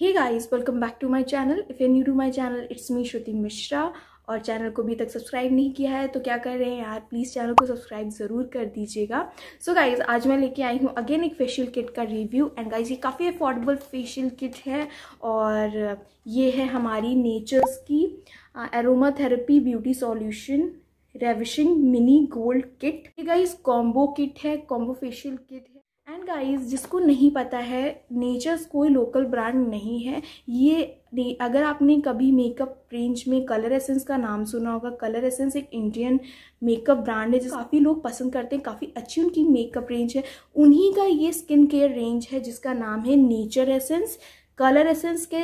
hey guys welcome back to my channel if you new to my channel it's me Shruti Mishra और channel को अभी तक subscribe नहीं किया है तो क्या कर रहे हैं यार प्लीज़ चैनल को सब्सक्राइब ज़रूर कर दीजिएगा सो गाइस गाइज आज मैं लेके आई हूँ अगेन एक फेशियल किट का रिव्यू एंड गाइज ये काफ़ी अफोर्डेबल फेशियल किट है और ये है हमारी नेचर्स की aromatherapy therapy beauty solution ravishing mini gold kit ये गाइज कॉम्बो किट है combo facial kit and guys जिसको नहीं पता है नेचर्स कोई लोकल ब्रांड नहीं है ये अगर आपने कभी मेकअप रेंज में कलर एसेंस का नाम सुना होगा कलर एसेंस एक इंडियन मेकअप ब्रांड है जो काफ़ी लोग पसंद करते हैं काफ़ी अच्छी उनकी मेकअप रेंज है उन्हीं का ये स्किन केयर रेंज है जिसका नाम है नेचर एसेंस कलर एसेंस के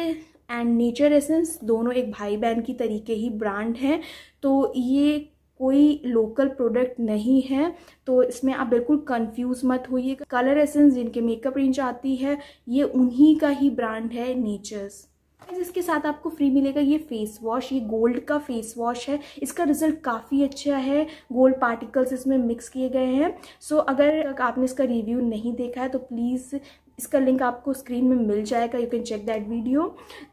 एंड नेचर एसेंस दोनों एक भाई बहन की तरीके ही ब्रांड हैं तो ये कोई लोकल प्रोडक्ट नहीं है तो इसमें आप बिल्कुल कंफ्यूज मत होइए कलर एसेंस जिनके मेकअप रेंज आती है ये उन्हीं का ही ब्रांड है नेचर्स इसके साथ आपको फ्री मिलेगा ये फेस वॉश ये गोल्ड का फेस वॉश है इसका रिजल्ट काफ़ी अच्छा है गोल्ड पार्टिकल्स इसमें मिक्स किए गए हैं सो अगर आपने इसका रिव्यू नहीं देखा है तो प्लीज़ इसका लिंक आपको स्क्रीन में मिल जाएगा you can check that video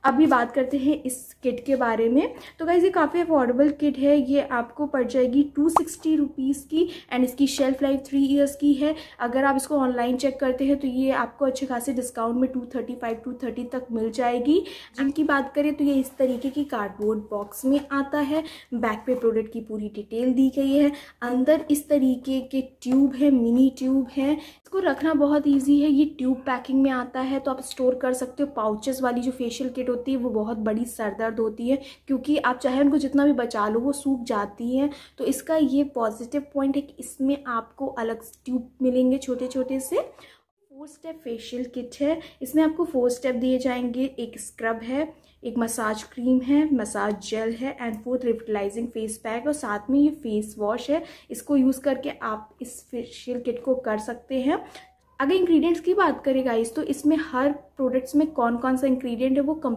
अभी बात करते हैं इस किट के बारे में तो गाइज ये काफ़ी अफोर्डेबल किट है ये आपको पड़ जाएगी टू सिक्सटी रुपीज़ की एंड इसकी शेल्फ लाइफ थ्री ईयर्स की है अगर आप इसको ऑनलाइन चेक करते हैं तो ये आपको अच्छे खासे डिस्काउंट में two thirty five two thirty तक मिल जाएगी जिनकी बात करें तो ये इस तरीके की कार्डबोर्ड बॉक्स में आता है बैक पे प्रोडक्ट की पूरी डिटेल दी गई है अंदर इस तरीके के ट्यूब है मिनी ट्यूब है इसको रखना बहुत ईजी है ये ट्यूब पैक पैकिंग में आता है तो आप स्टोर कर सकते हो पाउचेस वाली जो फेशियल किट होती है वो बहुत बड़ी सरदर्द होती है क्योंकि आप चाहे उनको जितना भी बचा लो वो सूख जाती है तो इसका ये पॉजिटिव पॉइंट है कि इसमें आपको अलग ट्यूब मिलेंगे छोटे छोटे से फोर स्टेप फेशियल किट है इसमें आपको फोर स्टेप दिए जाएंगे एक स्क्रब है एक मसाज क्रीम है मसाज जेल है and fourth revitalising face pack और साथ में ये फेस वॉश है इसको यूज़ करके आप इस फेशियल किट को कर सकते हैं अगर इंग्रेडिएंट्स की बात करें गाइस तो इसमें हर प्रोडक्ट्स में कौन कौन सा इंग्रेडिएंट है वो कम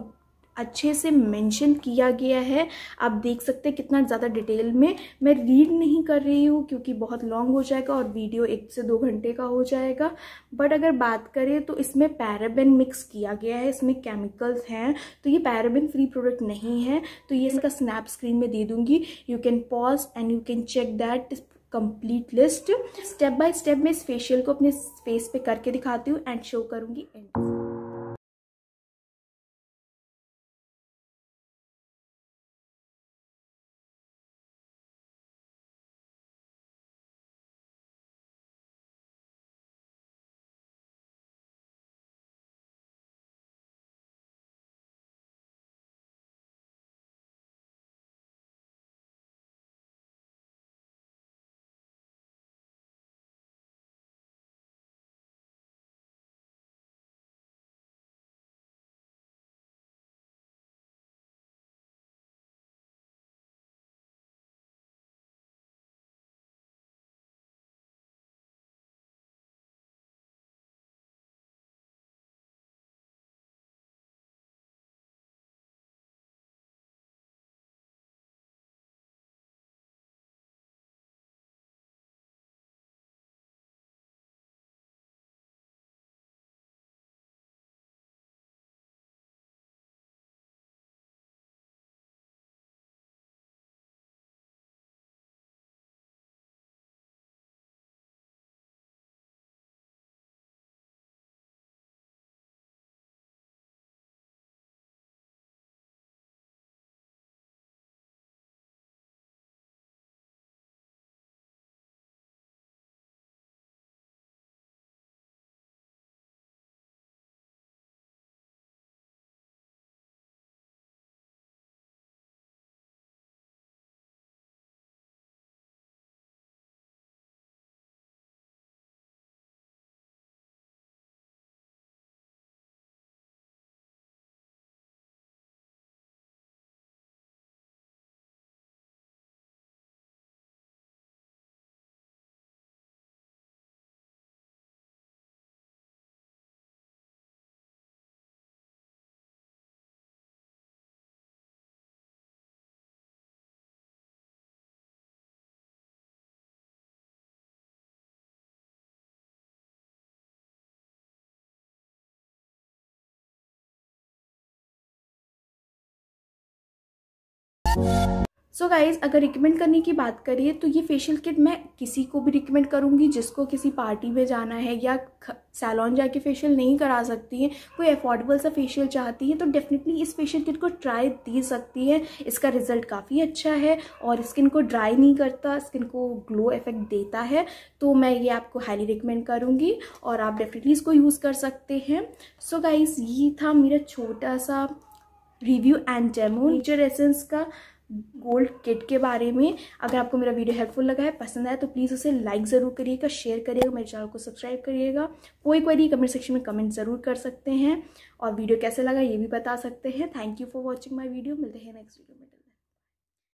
अच्छे से मेंशन किया गया है आप देख सकते हैं कितना ज़्यादा डिटेल में मैं रीड नहीं कर रही हूँ क्योंकि बहुत लॉन्ग हो जाएगा और वीडियो एक से दो घंटे का हो जाएगा बट अगर बात करें तो इसमें पैराबेन मिक्स किया गया है इसमें केमिकल्स हैं तो ये पैराबेन फ्री प्रोडक्ट नहीं है तो ये इसका स्नैप स्क्रीन में दे दूँगी you can pause and you can check that complete list step by step मैं इस फेशियल को अपने फेस पे करके दिखाती हूँ एंड शो करूंगी एंड सो so गाइज़ अगर रिकमेंड करने की बात करिए तो ये फेशियल किट मैं किसी को भी रिकमेंड करूँगी जिसको किसी पार्टी में जाना है या सैलॉन जाके फेशियल नहीं करा सकती है कोई अफोर्डेबल सा फेशियल चाहती है तो डेफिनेटली इस फेशियल किट को ट्राई दे सकती है इसका रिजल्ट काफ़ी अच्छा है और स्किन को ड्राई नहीं करता स्किन को ग्लो इफेक्ट देता है तो मैं ये आपको हाईली रिकमेंड करूँगी और आप डेफिनेटली इसको यूज़ कर सकते हैं सो गाइज़ ये था मेरा छोटा सा review and demo Nature Essence का गोल्ड किट के बारे में अगर आपको मेरा वीडियो हेल्पफुल लगा है पसंद आया तो प्लीज़ उसे लाइक ज़रूर करिएगा शेयर करिएगा मेरे चैनल को सब्सक्राइब करिएगा कोई क्वेरी कमेंट सेक्शन में कमेंट ज़रूर कर सकते हैं और वीडियो कैसे लगा ये भी बता सकते हैं thank you for watching my video मिलते हैं नेक्स्ट वीडियो में